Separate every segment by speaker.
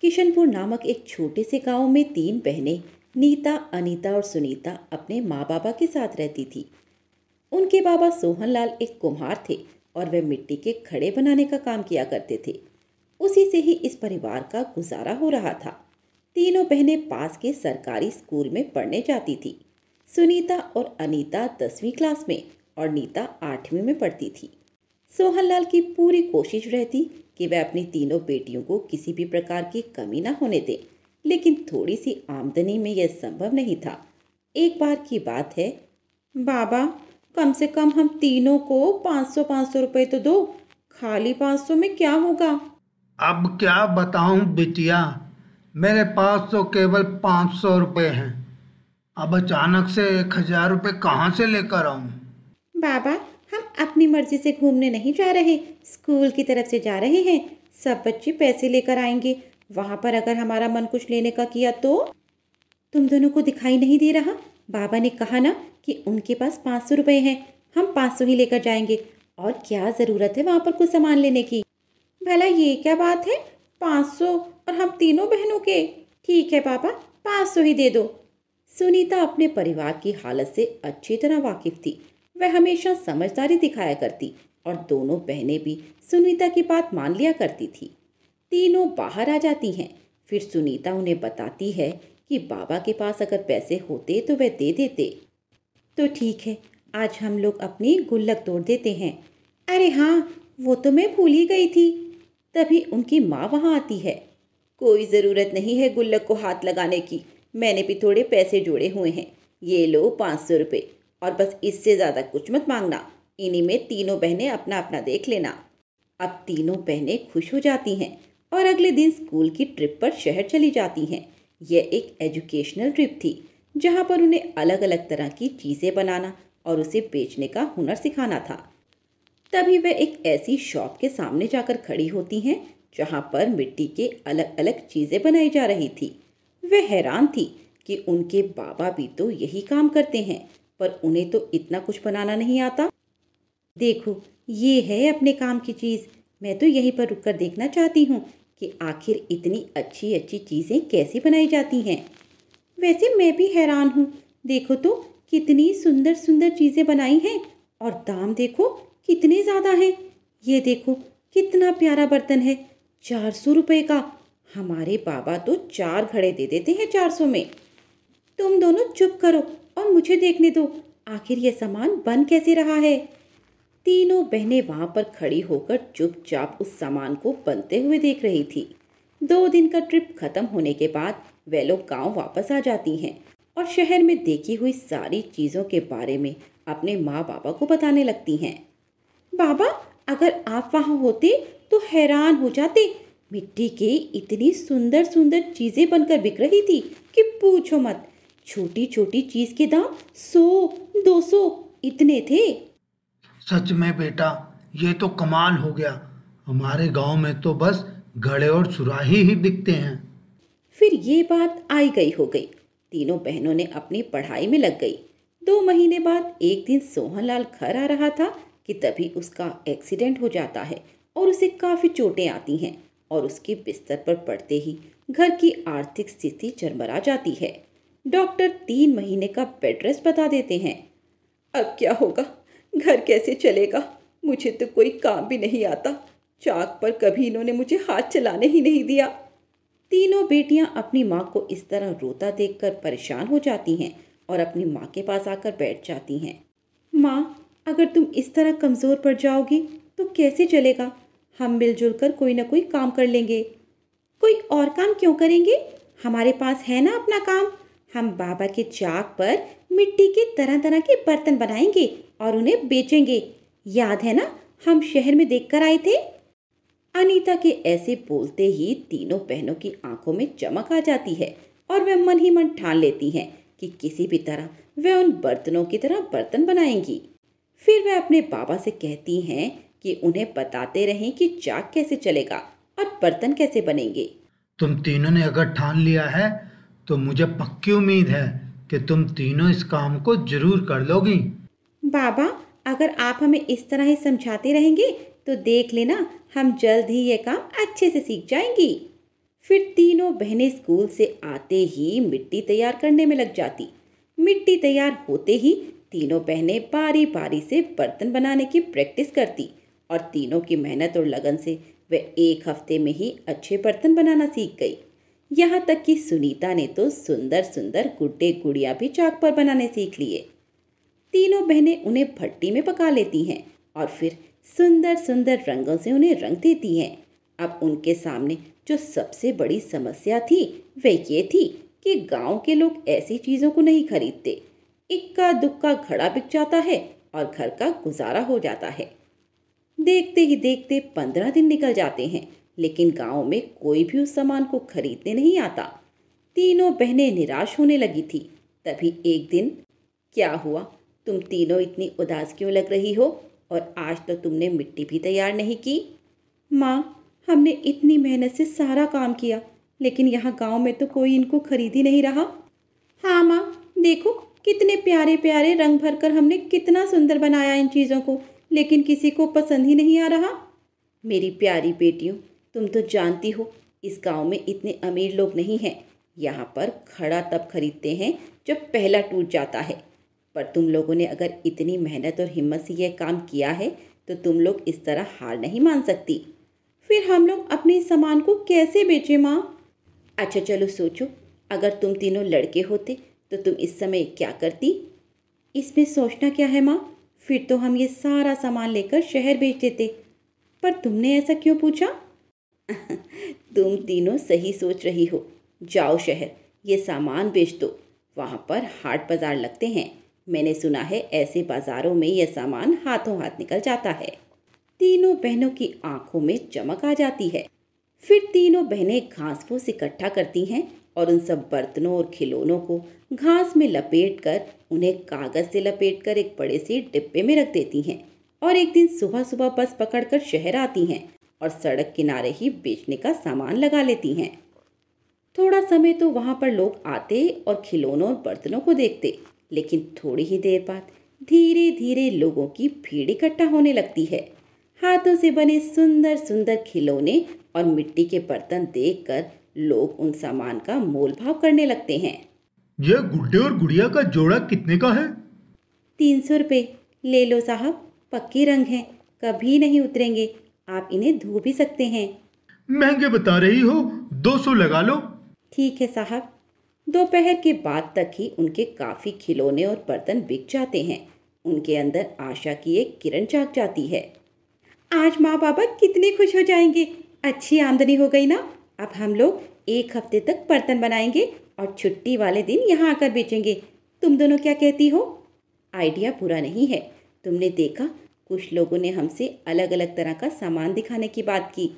Speaker 1: किशनपुर नामक एक छोटे से गांव में तीन बहनें नीता अनीता और सुनीता अपने माँ बाबा के साथ रहती थी उनके बाबा सोहनलाल एक कुम्हार थे और वे मिट्टी के खड़े बनाने का काम किया करते थे उसी से ही इस परिवार का गुजारा हो रहा था तीनों बहनें पास के सरकारी स्कूल में पढ़ने जाती थी सुनीता और अनीता दसवीं क्लास में और नीता आठवीं में पढ़ती थी सोहनलाल की पूरी कोशिश रहती कि वह अपनी तीनों बेटियों को किसी भी प्रकार की कमी ना होने दे लेकिन थोड़ी सी आमदनी में यह संभव नहीं था एक बार की बात है बाबा कम से कम हम तीनों को पाँच सौ पाँच सौ रुपये तो दो खाली पाँच सौ में क्या होगा
Speaker 2: अब क्या बताऊं बिटिया मेरे पास तो केवल पाँच सौ रुपये हैं अब अचानक से एक हजार रुपये कहाँ से लेकर आऊं
Speaker 1: बाबा अपनी मर्जी से घूमने नहीं जा रहे स्कूल की तरफ से जा रहे हैं सब बच्चे पैसे लेकर आएंगे वहाँ पर अगर हमारा मन कुछ लेने का किया तो तुम दोनों को दिखाई नहीं दे रहा बाबा ने कहा ना कि उनके पास पाँच सौ रुपये हैं हम पाँच सौ ही लेकर जाएंगे और क्या ज़रूरत है वहाँ पर कुछ सामान लेने की भला ये क्या बात है पाँच सौ और हम तीनों बहनों के ठीक है पापा पाँच सौ ही दे दो सुनीता अपने परिवार की हालत से अच्छी तरह वाकिफ थी वह हमेशा समझदारी दिखाया करती और दोनों बहनें भी सुनीता की बात मान लिया करती थी तीनों बाहर आ जाती हैं फिर सुनीता उन्हें बताती है कि बाबा के पास अगर पैसे होते तो वह दे देते तो ठीक है आज हम लोग अपनी गुल्लक तोड़ देते हैं अरे हाँ वो तो मैं भूल ही गई थी तभी उनकी माँ वहाँ आती है कोई ज़रूरत नहीं है गुल्लक को हाथ लगाने की मैंने भी थोड़े पैसे जोड़े हुए हैं ये लो पाँच सौ रुपये और बस इससे ज़्यादा कुछ मत मांगना इन्हीं में तीनों बहनें अपना अपना देख लेना अब तीनों बहनें खुश हो जाती हैं और अगले दिन स्कूल की ट्रिप पर शहर चली जाती हैं यह एक एजुकेशनल ट्रिप थी जहाँ पर उन्हें अलग अलग तरह की चीज़ें बनाना और उसे बेचने का हुनर सिखाना था तभी वह एक ऐसी शॉप के सामने जाकर खड़ी होती हैं जहाँ पर मिट्टी के अलग अलग चीज़ें बनाई जा रही थी वह हैरान थी कि उनके बाबा भी तो यही काम करते हैं पर उन्हें तो इतना कुछ बनाना नहीं आता देखो ये है अपने काम की चीज़ मैं तो यहीं पर रुककर देखना चाहती हूँ कि आखिर इतनी अच्छी अच्छी चीज़ें कैसे बनाई जाती हैं वैसे मैं भी हैरान हूँ देखो तो कितनी सुंदर सुंदर चीज़ें बनाई हैं और दाम देखो कितने ज़्यादा हैं ये देखो कितना प्यारा बर्तन है चार सौ रुपये का हमारे बाबा तो चार घड़े दे देते हैं चार सौ में तुम दोनों चुप करो और मुझे देखने दो आखिर यह सामान बन कैसे रहा है तीनों बहनें वहां पर खड़ी होकर चुपचाप उस सामान को बनते हुए देख रही थी दो दिन का ट्रिप खत्म होने के बाद वे लोग गाँव वापस आ जाती हैं और शहर में देखी हुई सारी चीज़ों के बारे में अपने माँ बाबा को बताने लगती हैं बाबा अगर आप वहाँ होते तो हैरान हो जाते मिट्टी के इतनी सुंदर सुंदर चीज़ें बनकर बिक रही थी कि पूछो मत छोटी छोटी चीज के दाम सौ दो सौ इतने थे
Speaker 2: सच में बेटा ये तो कमाल हो गया हमारे गांव में तो बस घड़े और सुराही ही बिकते हैं
Speaker 1: फिर ये बात आई गई हो गई तीनों बहनों ने अपनी पढ़ाई में लग गई दो महीने बाद एक दिन सोहनलाल घर आ रहा था कि तभी उसका एक्सीडेंट हो जाता है और उसे काफ़ी चोटें आती हैं और उसके बिस्तर पर पड़ते ही घर की आर्थिक स्थिति चरमरा जाती है डॉक्टर तीन महीने का बेड रेस्ट बता देते हैं अब क्या होगा घर कैसे चलेगा मुझे तो कोई काम भी नहीं आता चाक पर कभी इन्होंने मुझे हाथ चलाने ही नहीं दिया तीनों बेटियां अपनी माँ को इस तरह रोता देखकर परेशान हो जाती हैं और अपनी माँ के पास आकर बैठ जाती हैं माँ अगर तुम इस तरह कमज़ोर पड़ जाओगी तो कैसे चलेगा हम मिलजुल कर कोई ना कोई काम कर लेंगे कोई और काम क्यों करेंगे हमारे पास है ना अपना काम हम बाबा के चाक पर मिट्टी के तरह तरह के बर्तन बनाएंगे और उन्हें बेचेंगे याद है ना हम शहर में देखकर आए थे अनीता के ऐसे बोलते ही तीनों बहनों की आंखों में चमक आ जाती है और वह मन ही मन ठान लेती हैं कि किसी भी तरह वह उन बर्तनों की तरह बर्तन बनाएंगी फिर वह अपने बाबा से कहती हैं कि उन्हें बताते रहें कि चाक कैसे चलेगा और बर्तन कैसे बनेंगे तुम तीनों ने अगर ठान लिया है
Speaker 2: तो मुझे पक्की उम्मीद है कि तुम तीनों इस काम को जरूर कर लोगी
Speaker 1: बाबा अगर आप हमें इस तरह ही समझाते रहेंगे तो देख लेना हम जल्द ही ये काम अच्छे से सीख जाएंगी फिर तीनों बहनें स्कूल से आते ही मिट्टी तैयार करने में लग जाती मिट्टी तैयार होते ही तीनों बहनें बारी बारी से बर्तन बनाने की प्रैक्टिस करती और तीनों की मेहनत और लगन से वह एक हफ्ते में ही अच्छे बर्तन बनाना सीख गई यहाँ तक कि सुनीता ने तो सुंदर सुंदर गुड्डे गुड़िया भी चाक पर बनाने सीख लिए तीनों बहनें उन्हें भट्टी में पका लेती हैं और फिर सुंदर सुंदर रंगों से उन्हें रंग देती हैं अब उनके सामने जो सबसे बड़ी समस्या थी वह ये थी कि गांव के लोग ऐसी चीज़ों को नहीं खरीदते इक्का दुक्का घड़ा बिक जाता है और घर का गुजारा हो जाता है देखते ही देखते पंद्रह दिन निकल जाते हैं लेकिन गांव में कोई भी उस सामान को खरीदने नहीं आता तीनों बहनें निराश होने लगी थी तभी एक दिन क्या हुआ तुम तीनों इतनी उदास क्यों लग रही हो और आज तो तुमने मिट्टी भी तैयार नहीं की माँ हमने इतनी मेहनत से सारा काम किया लेकिन यहाँ गांव में तो कोई इनको खरीद ही नहीं रहा हाँ माँ देखो कितने प्यारे प्यारे रंग भर कर हमने कितना सुंदर बनाया इन चीज़ों को लेकिन किसी को पसंद ही नहीं आ रहा मेरी प्यारी बेटियों तुम तो जानती हो इस गांव में इतने अमीर लोग नहीं हैं यहाँ पर खड़ा तब खरीदते हैं जब पहला टूट जाता है पर तुम लोगों ने अगर इतनी मेहनत और हिम्मत से यह काम किया है तो तुम लोग इस तरह हार नहीं मान सकती फिर हम लोग अपने सामान को कैसे बेचें माँ अच्छा चलो सोचो अगर तुम तीनों लड़के होते तो तुम इस समय क्या करती इसमें सोचना क्या है माँ फिर तो हम ये सारा सामान लेकर शहर बेच देते पर तुमने ऐसा क्यों पूछा तुम तीनों सही सोच रही हो जाओ शहर ये सामान बेच दो वहाँ पर हाट बाज़ार लगते हैं मैंने सुना है ऐसे बाज़ारों में यह सामान हाथों हाथ निकल जाता है तीनों बहनों की आंखों में चमक आ जाती है फिर तीनों बहनें घास फूस इकट्ठा करती हैं और उन सब बर्तनों और खिलौनों को घास में लपेट कर उन्हें कागज़ से लपेट कर एक बड़े से डिब्बे में रख देती हैं और एक दिन सुबह सुबह बस पकड़कर शहर आती हैं और सड़क किनारे ही बेचने का सामान लगा लेती हैं थोड़ा समय तो वहाँ पर लोग आते और खिलौनों और बर्तनों को देखते लेकिन थोड़ी ही देर बाद धीरे धीरे लोगों की भीड़ इकट्ठा होने लगती है हाथों से बने सुंदर सुंदर खिलौने और मिट्टी के बर्तन देखकर लोग उन सामान का मोल भाव करने लगते हैं
Speaker 2: यह गुड्डे और गुड़िया का जोड़ा कितने का है
Speaker 1: तीन सौ रुपये ले लो साहब पक्के रंग हैं कभी नहीं उतरेंगे आप इन्हें धो भी सकते हैं महंगे बता रही हो दो सौ लगा लो ठीक है साहब दोपहर के बाद तक ही उनके काफ़ी खिलौने और बर्तन बिक जाते हैं उनके अंदर आशा की एक किरण जाग जाती है आज माँ बाबा कितने खुश हो जाएंगे अच्छी आमदनी हो गई ना अब हम लोग एक हफ्ते तक बर्तन बनाएंगे और छुट्टी वाले दिन यहाँ आकर बेचेंगे तुम दोनों क्या कहती हो आइडिया पूरा नहीं है तुमने देखा कुछ लोगों ने हमसे अलग अलग तरह का सामान दिखाने की बात की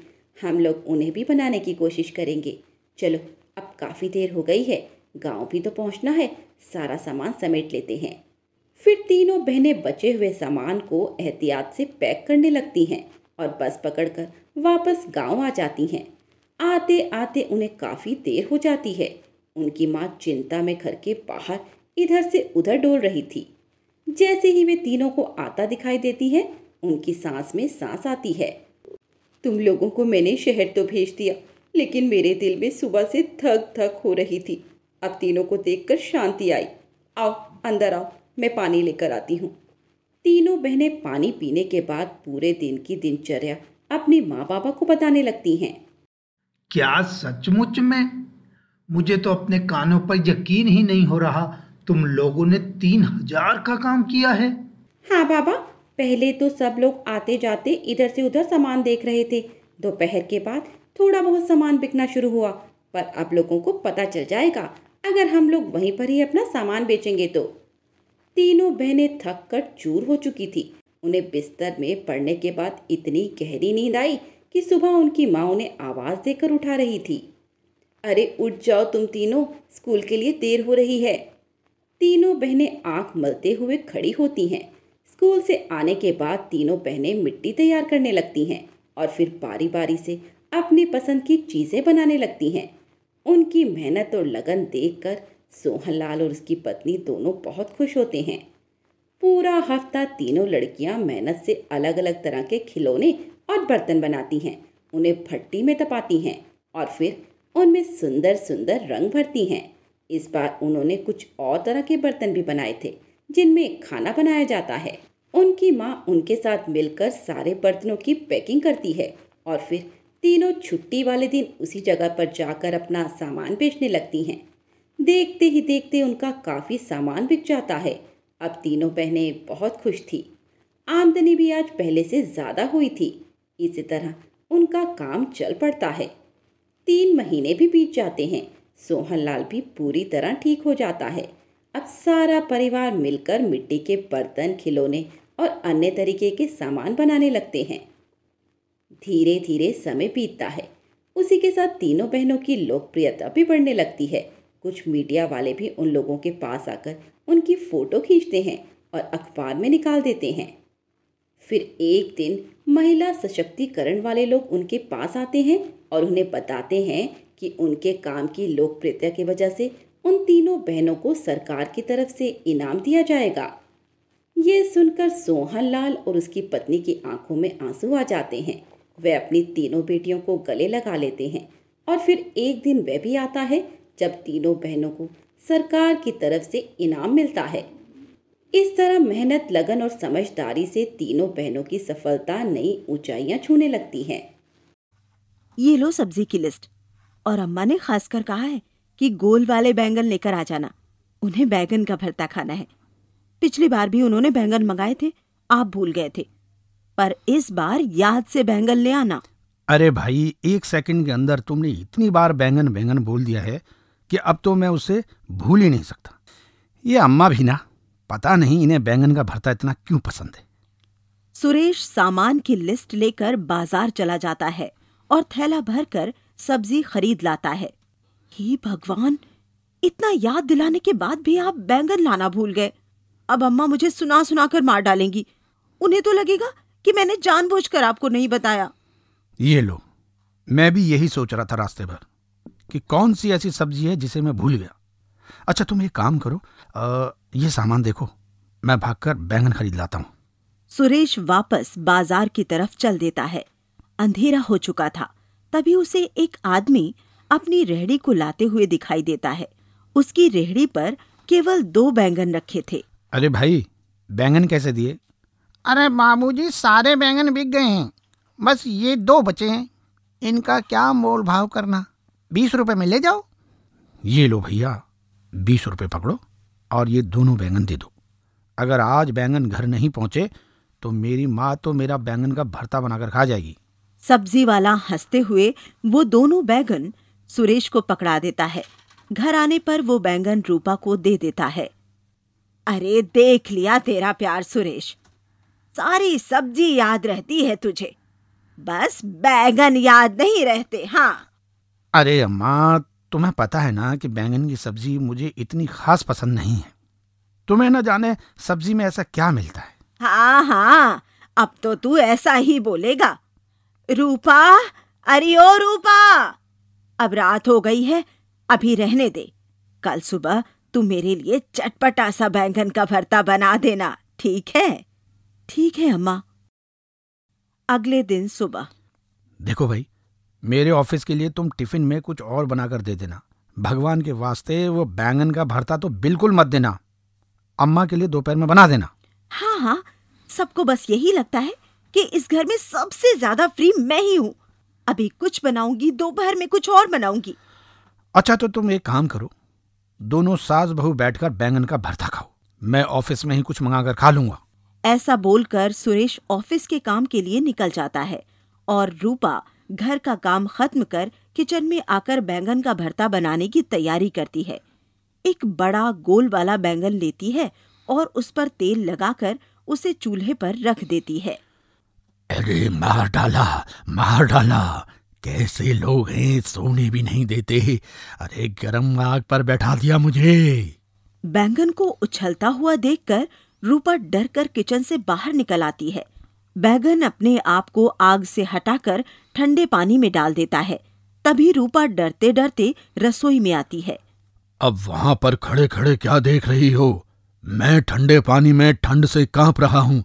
Speaker 1: हम लोग उन्हें भी बनाने की कोशिश करेंगे चलो अब काफ़ी देर हो गई है गांव भी तो पहुंचना है सारा सामान समेट लेते हैं फिर तीनों बहनें बचे हुए सामान को एहतियात से पैक करने लगती हैं और बस पकड़कर वापस गांव आ जाती हैं आते आते उन्हें काफ़ी देर हो जाती है उनकी माँ चिंता में घर के बाहर इधर से उधर डोल रही थी जैसे ही वे तीनों को आता दिखाई देती है उनकी सांस में सांस आती है तुम लोगों को मैंने शहर तो भेज दिया लेकिन मेरे दिल में सुबह से थक थक हो रही थी अब तीनों को देखकर शांति आई आओ अंदर आओ मैं पानी लेकर आती हूँ तीनों बहनें पानी पीने के बाद पूरे दिन की दिनचर्या अपने माँ बाबा को बताने लगती हैं
Speaker 2: क्या सचमुच में
Speaker 1: मुझे तो अपने
Speaker 2: कानों पर यकीन ही नहीं हो रहा तुम लोगों ने तीन हजार
Speaker 1: का काम किया है हाँ बाबा पहले तो सब लोग आते जाते इधर से उधर सामान देख रहे थे दोपहर के बाद थोड़ा बहुत सामान बिकना शुरू हुआ पर अब लोगों को पता चल जाएगा अगर हम लोग वहीं पर ही अपना सामान बेचेंगे तो तीनों बहनें थक कर चूर हो चुकी थी उन्हें बिस्तर में पड़ने के बाद इतनी गहरी नींद आई कि सुबह उनकी माँ उन्हें आवाज़ देकर उठा रही थी अरे उठ जाओ तुम तीनों स्कूल के लिए देर हो रही है तीनों बहनें आंख मलते हुए खड़ी होती हैं स्कूल से आने के बाद तीनों बहनें मिट्टी तैयार करने लगती हैं और फिर बारी बारी से अपनी पसंद की चीज़ें बनाने लगती हैं उनकी मेहनत और लगन देखकर सोहनलाल और उसकी पत्नी दोनों बहुत खुश होते हैं पूरा हफ्ता तीनों लड़कियां मेहनत से अलग अलग तरह के खिलौने और बर्तन बनाती हैं उन्हें भट्टी में तपाती हैं और फिर उनमें सुंदर सुंदर रंग भरती हैं इस बार उन्होंने कुछ और तरह के बर्तन भी बनाए थे जिनमें खाना बनाया जाता है उनकी माँ उनके साथ मिलकर सारे बर्तनों की पैकिंग करती है और फिर तीनों छुट्टी वाले दिन उसी जगह पर जाकर अपना सामान बेचने लगती हैं देखते ही देखते उनका काफ़ी सामान बिक जाता है अब तीनों बहनें बहुत खुश थी आमदनी भी आज पहले से ज़्यादा हुई थी इसी तरह उनका काम चल पड़ता है तीन महीने भी बीत जाते हैं सोहनलाल भी पूरी तरह ठीक हो जाता है अब सारा परिवार मिलकर मिट्टी के बर्तन खिलौने और अन्य तरीके के सामान बनाने लगते हैं धीरे धीरे समय बीतता है उसी के साथ तीनों बहनों की लोकप्रियता भी बढ़ने लगती है कुछ मीडिया वाले भी उन लोगों के पास आकर उनकी फ़ोटो खींचते हैं और अखबार में निकाल देते हैं फिर एक दिन महिला सशक्तिकरण वाले लोग उनके पास आते हैं और उन्हें बताते हैं कि उनके काम की लोकप्रियता की वजह से उन तीनों बहनों को सरकार की तरफ से इनाम दिया जाएगा ये सुनकर सोहन लाल और उसकी पत्नी की आंखों में आंसू आ जाते हैं वह अपनी तीनों बेटियों को गले लगा लेते हैं और फिर एक दिन वह भी आता है जब तीनों बहनों को सरकार की तरफ से इनाम मिलता है इस तरह मेहनत लगन और समझदारी से तीनों बहनों की सफलता नई ऊंचाइयां छूने लगती है ये लो सब्जी की लिस्ट और अम्मा ने खासकर कहा है कि गोल वाले
Speaker 3: बैंगन लेकर आ जाना उन्हें बैंगन का भरता खाना है पिछली बार भी उन्होंने बैंगन मंगाए थे आप भूल गए थे पर इस बार याद से बैंगन ले आना
Speaker 2: अरे भाई एक सेकंड के अंदर तुमने इतनी बार बैंगन बैंगन बोल दिया है कि अब तो मैं उसे भूल ही नहीं सकता ये अम्मा भी ना पता नहीं इन्हें बैंगन का भरता इतना क्यों पसंद है
Speaker 3: सुरेश सामान की लिस्ट लेकर बाजार चला जाता है और थैला भरकर सब्जी खरीद लाता है हे भगवान इतना याद दिलाने के बाद भी आप बैंगन लाना भूल गए अब अम्मा मुझे सुना सुना कर मार डालेंगी उन्हें तो लगेगा कि मैंने जानबूझकर आपको नहीं बताया
Speaker 2: ये लो मैं भी यही सोच रहा था रास्ते भर कि कौन सी ऐसी सब्जी है जिसे मैं भूल गया अच्छा तुम एक काम करो आ, ये सामान देखो मैं भागकर बैंगन खरीद
Speaker 3: लाता हूँ सुरेश वापस बाजार की तरफ चल देता है अंधेरा हो चुका था तभी उसे एक आदमी अपनी रेहड़ी को लाते हुए दिखाई देता है उसकी रेहड़ी पर केवल दो बैंगन रखे थे
Speaker 2: अरे भाई बैंगन कैसे दिए अरे मामूजी सारे बैंगन बिक गए हैं बस ये दो बचे हैं इनका क्या मोल भाव करना बीस रुपए में ले जाओ ये लो भैया बीस रुपए पकड़ो और ये दोनों बैंगन दे दो अगर आज बैंगन घर नहीं पहुंचे तो मेरी माँ तो मेरा बैंगन का भरता बनाकर खा जाएगी
Speaker 3: सब्जी वाला हंसते हुए वो दोनों बैगन सुरेश को पकड़ा देता है घर आने पर वो बैंगन रूपा को दे देता है अरे देख लिया तेरा प्यार सुरेश सारी सब्जी याद रहती है तुझे बस बैंगन याद नहीं रहते हाँ
Speaker 2: अरे अम्मा तुम्हें पता है ना कि बैंगन की सब्जी मुझे इतनी खास पसंद नहीं है तुम्हें ना जाने सब्जी में ऐसा क्या मिलता है
Speaker 3: हाँ हाँ अब तो तू ऐसा ही बोलेगा रूपा अरे ओ रूपा अब रात हो गई है अभी रहने दे कल सुबह तू मेरे लिए चटपटा सा बैंगन का भरता बना देना ठीक है ठीक है अम्मा अगले दिन सुबह
Speaker 2: देखो भाई मेरे ऑफिस के लिए तुम टिफिन में कुछ और बनाकर दे देना भगवान के वास्ते वो बैंगन का भरता तो बिल्कुल मत देना अम्मा के लिए दोपहर में बना देना
Speaker 3: हाँ हाँ सबको बस यही लगता है कि इस घर में सबसे ज्यादा फ्री मैं ही हूँ अभी कुछ बनाऊंगी दोपहर में कुछ और बनाऊंगी अच्छा तो तुम एक काम करो
Speaker 2: दोनों सास बहू बैठकर बैंगन का भरता खाओ मैं ऑफिस में ही कुछ मंगाकर खा लूंगा
Speaker 3: ऐसा बोलकर सुरेश ऑफिस के काम के लिए निकल जाता है और रूपा घर का काम खत्म कर किचन में आकर बैंगन का भरता बनाने की तैयारी करती है एक बड़ा गोल वाला बैंगन लेती है और उस पर तेल लगाकर उसे चूल्हे पर रख देती है
Speaker 2: अरे मार डाला मार डाला कैसे लोग हैं सोने भी नहीं देते अरे गरम आग पर बैठा दिया मुझे
Speaker 3: बैंगन को उछलता हुआ देखकर रूपा डर कर किचन से बाहर निकल आती है बैगन अपने आप को आग से हटाकर ठंडे पानी में डाल देता है तभी रूपा डरते डरते रसोई में आती है
Speaker 4: अब वहाँ पर खड़े खड़े क्या देख रही हो मैं ठंडे पानी में ठंड से कांप रहा हूँ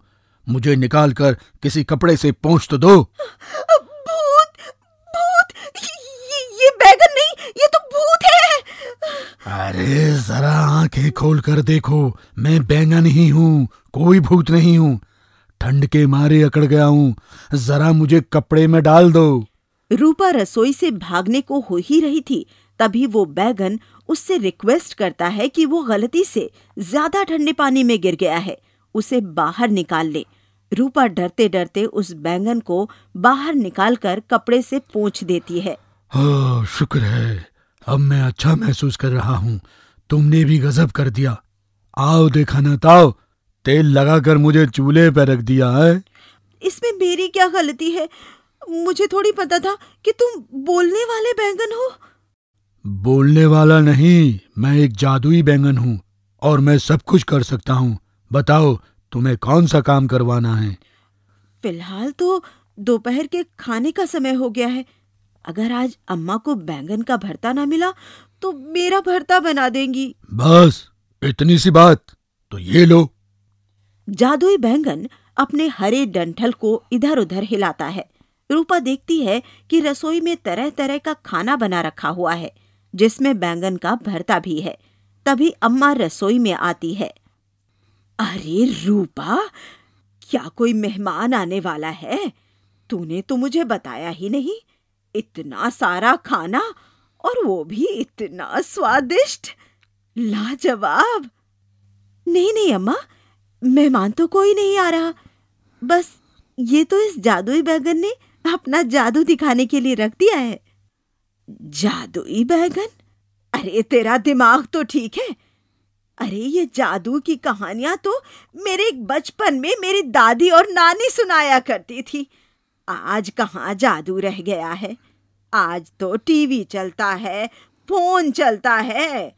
Speaker 4: मुझे निकाल कर किसी कपड़े से पहुँच तो दो भूत
Speaker 3: भूत ये, ये बैगन नहीं ये तो भूत है
Speaker 4: अरे जरा आंखें खोल कर देखो मैं बैंगन ही हूँ कोई भूत नहीं हूँ ठंड के मारे अकड़ गया हूँ जरा मुझे कपड़े में डाल दो
Speaker 3: रूपा रसोई से भागने को हो ही रही थी तभी वो बैगन उससे रिक्वेस्ट करता है कि वो गलती से ज्यादा ठंडे पानी में गिर गया है उसे बाहर निकाल ले रूपा डरते डरते उस बैंगन को बाहर निकालकर कपड़े से पोंछ देती है
Speaker 4: हाँ, शुक्र है अब मैं अच्छा महसूस कर रहा हूँ तुमने भी गजब कर दिया आओ ना ताओ तेल लगाकर मुझे चूल्हे पर रख दिया है
Speaker 3: इसमें मेरी क्या गलती है मुझे थोड़ी पता था कि तुम बोलने वाले बैंगन हो
Speaker 4: बोलने वाला नहीं मैं एक जादुई बैंगन हूँ और मैं सब कुछ कर सकता हूँ बताओ तुम्हें कौन सा काम करवाना है
Speaker 3: फिलहाल तो दोपहर के खाने का समय हो गया है अगर आज अम्मा को बैंगन का भरता ना मिला तो मेरा भरता बना देंगी
Speaker 4: बस इतनी सी बात तो ये लो
Speaker 3: जादुई बैंगन अपने हरे डंठल को इधर उधर हिलाता है रूपा देखती है कि रसोई में तरह तरह का खाना बना रखा हुआ है जिसमें बैंगन का भरता भी है तभी अम्मा रसोई में आती है अरे रूपा क्या कोई मेहमान आने वाला है तूने तो मुझे बताया ही नहीं इतना सारा खाना और वो भी इतना स्वादिष्ट लाजवाब नहीं नहीं अम्मा मेहमान तो कोई नहीं आ रहा बस ये तो इस जादुई बैगन ने अपना जादू दिखाने के लिए रख दिया है जादुई बैगन अरे तेरा दिमाग तो ठीक है अरे ये जादू की कहानियां तो मेरे एक बचपन में मेरी दादी और नानी सुनाया करती थी आज कहाँ जादू रह गया है आज तो टीवी चलता है फोन चलता है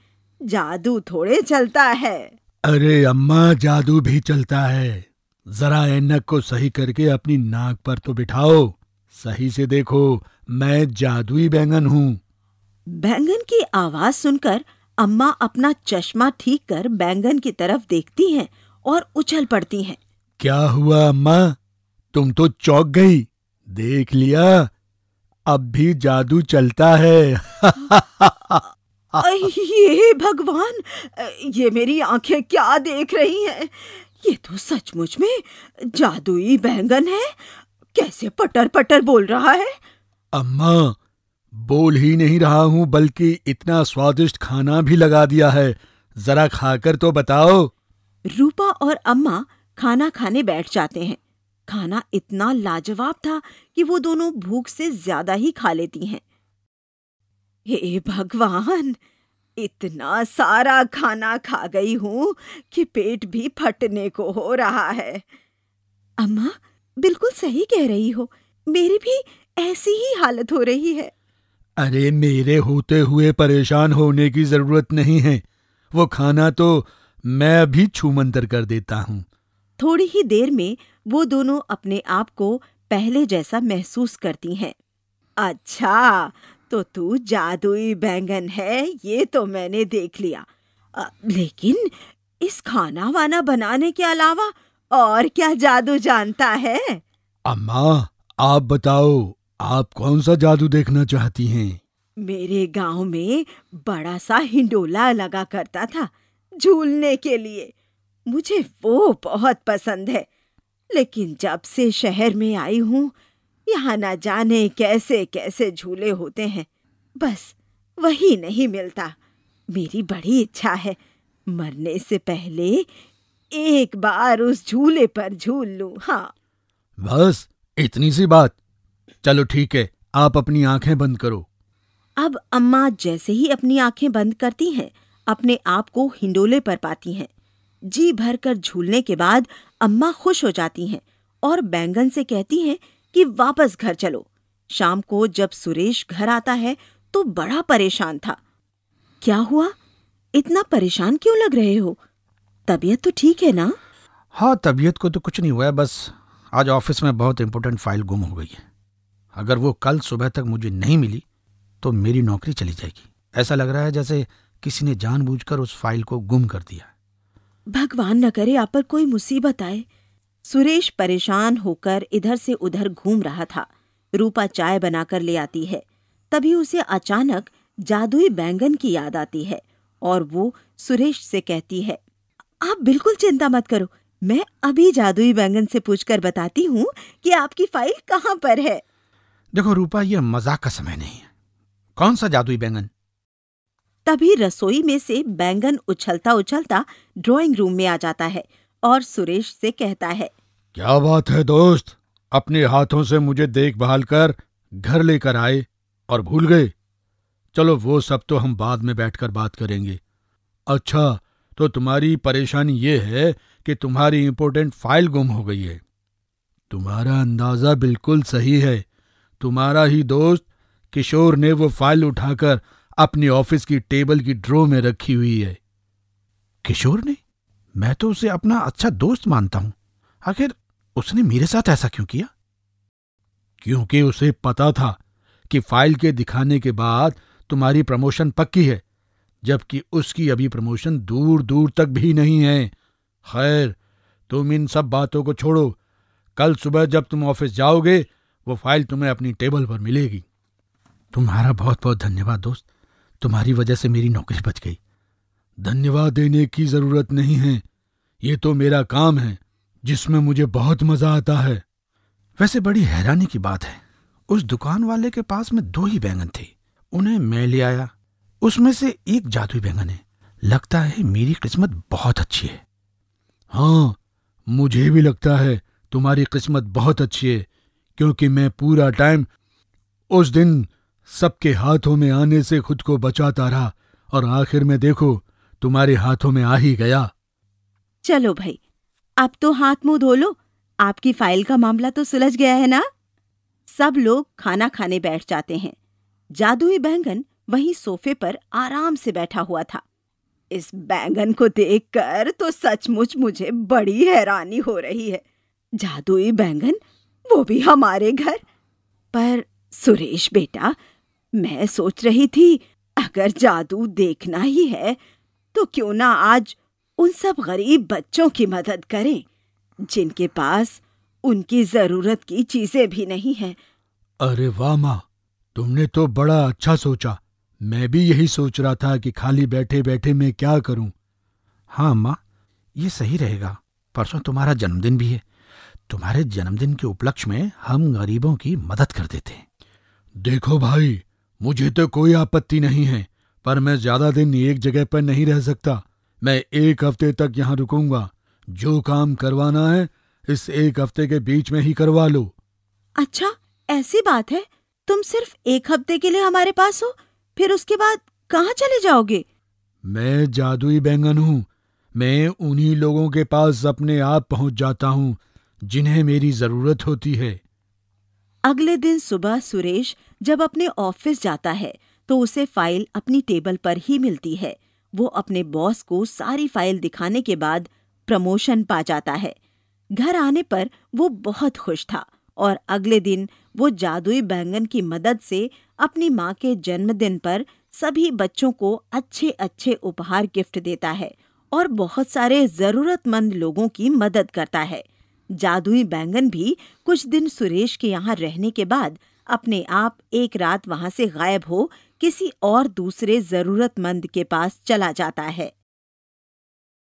Speaker 3: जादू थोड़े चलता है
Speaker 4: अरे अम्मा जादू भी चलता है जरा एनक को सही करके अपनी नाक पर तो बिठाओ सही से देखो मैं जादुई बैंगन हूँ
Speaker 3: बैंगन की आवाज सुनकर अम्मा अपना चश्मा ठीक कर बैंगन की तरफ देखती हैं और उछल पड़ती हैं।
Speaker 4: क्या हुआ अम्मा तुम तो चौक गई देख लिया अब भी जादू चलता है
Speaker 3: ये भगवान ये मेरी आंखें क्या देख रही हैं ये तो सचमुच में जादुई बैंगन है कैसे पटर पटर बोल रहा है
Speaker 4: अम्मा बोल ही नहीं रहा हूं बल्कि इतना स्वादिष्ट खाना भी लगा दिया है जरा खाकर तो बताओ
Speaker 3: रूपा और अम्मा खाना खाने बैठ जाते हैं खाना इतना लाजवाब था कि वो दोनों भूख से ज्यादा ही खा लेती हैं हे भगवान इतना सारा खाना खा गई हूँ कि पेट भी फटने को हो रहा है अम्मा बिल्कुल सही कह रही हो मेरी भी ऐसी ही हालत हो रही है
Speaker 4: अरे मेरे होते हुए परेशान होने की जरूरत नहीं है वो खाना तो मैं अभी छूमंतर कर देता हूँ
Speaker 3: थोड़ी ही देर में वो दोनों अपने आप को पहले जैसा महसूस करती हैं अच्छा तो तू जादुई बैंगन है ये तो मैंने देख लिया आ, लेकिन इस खाना वाना बनाने के अलावा और क्या जादू जानता है
Speaker 4: अम्मा आप बताओ आप कौन सा जादू देखना चाहती हैं?
Speaker 3: मेरे गांव में बड़ा सा हिंडोला लगा करता था झूलने के लिए मुझे वो बहुत पसंद है लेकिन जब से शहर में आई हूँ यहाँ ना जाने कैसे कैसे झूले होते हैं बस वही नहीं मिलता मेरी बड़ी इच्छा है मरने से पहले एक बार उस झूले पर झूल लू हाँ
Speaker 4: बस इतनी सी बात चलो ठीक है आप अपनी आंखें बंद करो
Speaker 3: अब अम्मा जैसे ही अपनी आंखें बंद करती हैं अपने आप को हिंडोले पर पाती हैं जी भर कर झूलने के बाद अम्मा खुश हो जाती हैं और बैंगन से कहती हैं कि वापस घर चलो शाम को जब सुरेश घर आता है तो बड़ा परेशान था क्या हुआ इतना परेशान क्यों लग रहे हो तबीयत तो ठीक है ना हाँ तबीयत को तो कुछ
Speaker 2: नहीं हुआ है बस आज ऑफिस में बहुत इम्पोर्टेंट फाइल गुम हो गई है अगर वो कल सुबह तक मुझे नहीं मिली तो मेरी नौकरी चली जाएगी ऐसा लग रहा है जैसे किसी ने जानबूझकर उस फाइल को गुम कर दिया
Speaker 3: भगवान न करे आप पर कोई मुसीबत आए सुरेश परेशान होकर इधर से उधर घूम रहा था रूपा चाय बनाकर ले आती है तभी उसे अचानक जादुई बैंगन की याद आती है और वो सुरेश से कहती है आप बिल्कुल चिंता मत करो मैं अभी जादुई बैंगन से पूछकर बताती हूँ कि आपकी फाइल कहाँ पर है
Speaker 2: देखो रूपा यह मजाक का समय नहीं है कौन सा जादुई बैंगन
Speaker 3: तभी रसोई में से बैंगन उछलता उछलता ड्राइंग रूम में आ जाता है और सुरेश से कहता है
Speaker 4: क्या बात है दोस्त अपने हाथों से मुझे देखभाल कर घर लेकर आए और भूल गए चलो वो सब तो हम बाद में बैठकर बात करेंगे अच्छा तो तुम्हारी परेशानी ये है कि तुम्हारी इम्पोर्टेंट फाइल गुम हो गई है तुम्हारा अंदाजा बिल्कुल सही है तुम्हारा ही दोस्त किशोर ने वो फाइल उठाकर अपने ऑफिस की टेबल की ड्रो में रखी हुई
Speaker 2: है किशोर ने मैं तो उसे अपना अच्छा दोस्त मानता हूं आखिर उसने मेरे साथ ऐसा क्यों किया क्योंकि उसे पता था
Speaker 4: कि फाइल के दिखाने के बाद तुम्हारी प्रमोशन पक्की है जबकि उसकी अभी प्रमोशन दूर दूर तक भी नहीं है खैर तुम इन सब बातों को छोड़ो कल सुबह जब तुम ऑफिस जाओगे वो फाइल तुम्हें अपनी टेबल पर मिलेगी
Speaker 2: तुम्हारा बहुत बहुत धन्यवाद दोस्त तुम्हारी वजह से मेरी नौकरी बच गई
Speaker 4: धन्यवाद देने की जरूरत नहीं है ये तो मेरा काम है जिसमें मुझे
Speaker 2: बहुत मजा आता है वैसे बड़ी हैरानी की बात है उस दुकान वाले के पास में दो ही बैंगन थे उन्हें मैं ले आया उसमें से एक जादुई बैंगन है लगता है मेरी किस्मत बहुत अच्छी है हाँ मुझे भी लगता
Speaker 4: है तुम्हारी किस्मत बहुत अच्छी है क्योंकि मैं पूरा टाइम उस दिन सबके हाथों में आने से खुद को बचाता रहा और आखिर में देखो तुम्हारे हाथों में आ ही गया
Speaker 3: चलो भाई अब तो हाथ मुंह धो लो आपकी फाइल का मामला तो सुलझ गया है ना सब लोग खाना खाने बैठ जाते हैं जादुई बैंगन वहीं सोफे पर आराम से बैठा हुआ था इस बैंगन को देखकर तो सचमुच मुझे बड़ी हैरानी हो रही है जादुई बैंगन वो भी हमारे घर पर सुरेश बेटा मैं सोच रही थी अगर जादू देखना ही है तो क्यों ना आज उन सब गरीब बच्चों की मदद करें जिनके पास उनकी जरूरत की चीजें भी नहीं है
Speaker 4: अरे वाह माँ तुमने तो बड़ा अच्छा सोचा मैं भी यही सोच रहा था कि खाली बैठे बैठे मैं
Speaker 2: क्या करूं हाँ माँ ये सही रहेगा परसों तुम्हारा जन्मदिन भी है तुम्हारे जन्मदिन के उपलक्ष्य में हम गरीबों की मदद कर देते
Speaker 4: देखो भाई मुझे तो कोई आपत्ति नहीं है पर मैं ज्यादा दिन एक जगह पर नहीं रह सकता मैं एक हफ्ते तक यहाँ रुकूंगा जो काम करवाना है इस एक हफ्ते के बीच में ही करवा लो
Speaker 3: अच्छा ऐसी बात है तुम सिर्फ एक हफ्ते के लिए हमारे पास हो फिर उसके बाद कहाँ चले जाओगे
Speaker 4: मैं जादुई बैंगन हूँ मैं उन्हीं लोगों के पास अपने आप पहुँच जाता हूँ जिन्हें मेरी जरूरत होती है
Speaker 3: अगले दिन सुबह सुरेश जब अपने ऑफिस जाता है तो उसे फाइल अपनी टेबल पर ही मिलती है वो अपने बॉस को सारी फाइल दिखाने के बाद प्रमोशन पा जाता है घर आने पर वो बहुत खुश था और अगले दिन वो जादुई बैंगन की मदद से अपनी माँ के जन्मदिन पर सभी बच्चों को अच्छे अच्छे उपहार गिफ्ट देता है और बहुत सारे जरूरतमंद लोगों की मदद करता है जादुई बैंगन भी कुछ दिन सुरेश के यहाँ रहने के बाद अपने आप एक रात वहां से गायब हो किसी और दूसरे जरूरतमंद के पास चला जाता है